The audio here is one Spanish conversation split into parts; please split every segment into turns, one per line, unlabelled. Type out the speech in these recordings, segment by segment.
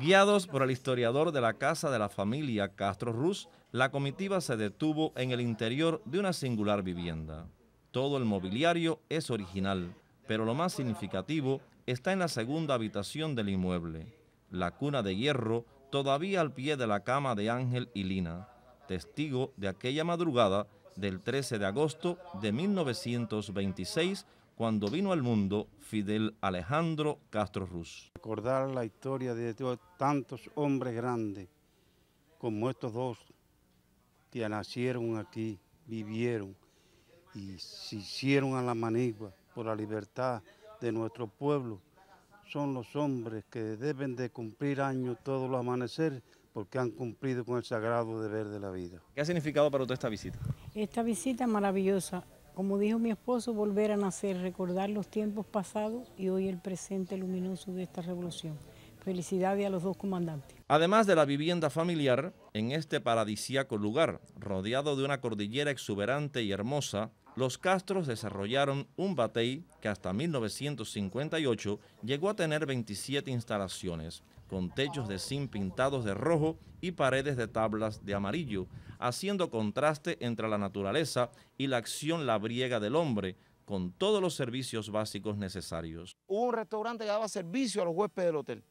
Guiados por el historiador de la Casa de la Familia Castro Ruz, la comitiva se detuvo en el interior de una singular vivienda. Todo el mobiliario es original, pero lo más significativo está en la segunda habitación del inmueble, la cuna de hierro todavía al pie de la cama de Ángel y Lina, testigo de aquella madrugada del 13 de agosto de 1926 cuando vino al mundo Fidel Alejandro Castro Ruz.
Recordar la historia de tantos hombres grandes como estos dos que nacieron aquí, vivieron y se hicieron a la manigua por la libertad de nuestro pueblo, son los hombres que deben de cumplir años todos los amaneceres porque han cumplido con el sagrado deber de la vida. ¿Qué ha significado para usted esta visita?
Esta visita maravillosa, como dijo mi esposo, volver a nacer, recordar los tiempos pasados y hoy el presente luminoso de esta revolución. Felicidades a los dos comandantes. Además de la vivienda familiar, en este paradisíaco lugar, rodeado de una cordillera exuberante y hermosa, los Castros desarrollaron un batey que hasta 1958 llegó a tener 27 instalaciones, con techos de zinc pintados de rojo y paredes de tablas de amarillo, haciendo contraste entre la naturaleza y la acción labriega del hombre, con todos los servicios básicos necesarios.
Hubo un restaurante que daba servicio a los huéspedes del hotel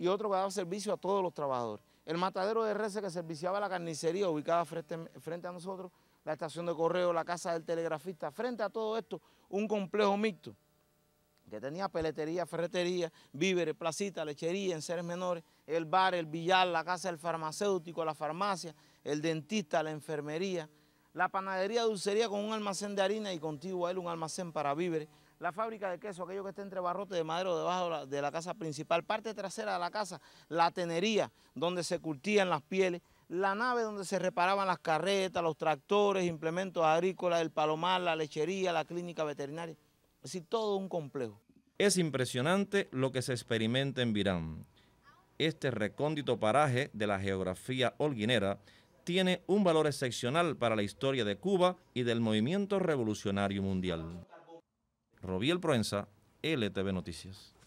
y otro que daba servicio a todos los trabajadores. El matadero de reses que serviciaba la carnicería ubicada frente, frente a nosotros, la estación de correo, la casa del telegrafista, frente a todo esto, un complejo mixto que tenía peletería, ferretería, víveres, placita, lechería, en seres menores, el bar, el billar, la casa del farmacéutico, la farmacia, el dentista, la enfermería, la panadería, dulcería con un almacén de harina y contigo a él un almacén para víveres, la fábrica de queso, aquello que está entre barrotes de madero debajo de la, casa principal, parte trasera de la casa, la tenería donde se curtían las pieles, la nave donde se reparaban las carretas, los tractores, implementos agrícolas, el palomar, la lechería, la clínica veterinaria. Es decir, todo un complejo.
Es impresionante lo que se experimenta en Virán. Este recóndito paraje de la geografía holguinera tiene un valor excepcional para la historia de Cuba y del movimiento revolucionario mundial. Robiel Proenza, LTV Noticias.